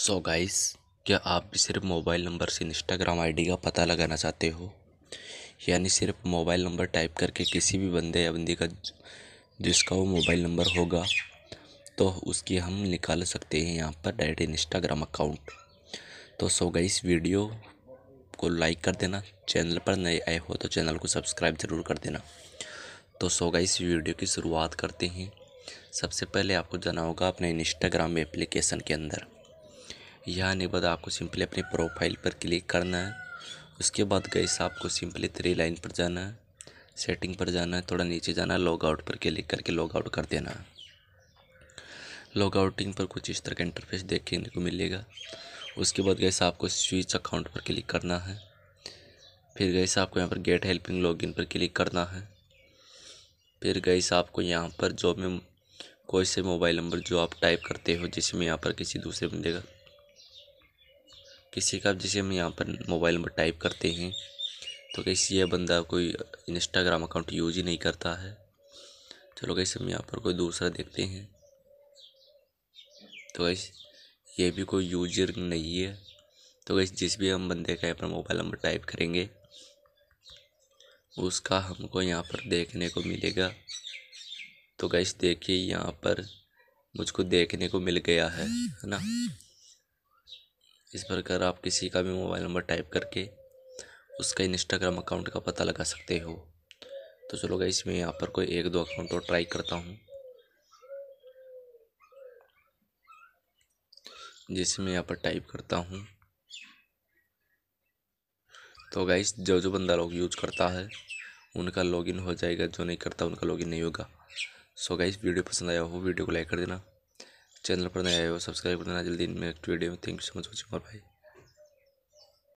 सो so guys क्या आप भी सिर्फ मोबाइल नंबर से इंस्टाग्राम आईडी का पता लगाना चाहते हो यानी सिर्फ मोबाइल नंबर टाइप करके किसी भी बंदे या बंदी का जिसका वो मोबाइल नंबर होगा तो उसकी हम निकाल सकते हैं यहाँ पर डायरेक्ट इंस्टाग्राम अकाउंट तो सो गाइस वीडियो को लाइक कर देना चैनल पर नए आए हो तो चैनल को सब्सक्राइब ज़रूर कर देना तो सो गाइस वीडियो की शुरुआत करते हैं सबसे पहले आपको जाना होगा अपने इंस्टाग्राम एप्लीकेशन के अंदर यहाँ आने बाद आपको सिंपली अपने प्रोफाइल पर क्लिक करना है उसके बाद गैस आपको सिंपली थ्री लाइन पर जाना है सेटिंग पर जाना है थोड़ा नीचे जाना है लॉग आउट पर क्लिक करके लॉग आउट कर देना है लॉग आउटिंग पर कुछ इस तरह का इंटरफेस देखने को मिलेगा उसके बाद गैस आपको स्विच अकाउंट पर क्लिक करना है फिर गैस आपको यहाँ पर गेट हेल्पिंग लॉगिन पर क्लिक करना है फिर गैस आपको यहाँ पर जो में कोई से मोबाइल नंबर जो आप टाइप करते हो जिसमें यहाँ पर किसी दूसरे बंदे का किसी का जैसे हम यहाँ पर मोबाइल नंबर टाइप करते हैं तो कैसे यह बंदा कोई इंस्टाग्राम अकाउंट यूज ही नहीं करता है चलो कैसे हम यहाँ पर कोई दूसरा देखते हैं तो कैसे ये भी कोई यूजर नहीं है तो कैसे जिस भी हम बंदे का यहाँ पर मोबाइल नंबर टाइप करेंगे उसका हमको यहाँ पर देखने को मिलेगा तो कैसे देखिए यहाँ पर मुझको देखने को मिल गया है है ना इस प्रकार आप किसी का भी मोबाइल नंबर टाइप करके उसका इंस्टाग्राम अकाउंट का पता लगा सकते हो तो चलो गई इसमें यहाँ पर कोई एक दो अकाउंट और ट्राई करता हूँ जैसे मैं यहाँ पर टाइप करता हूँ तो गाइस जो जो बंदा लोग यूज करता है उनका लॉगिन हो जाएगा जो नहीं करता उनका लॉगिन नहीं होगा सो गाइस वीडियो पसंद आया हो वीडियो को लाइक कर देना चैनल पर नया आए वो सब्सक्राइब करना जल्दी जल्दी इनमें वीडियो में thank you so much watching और भाई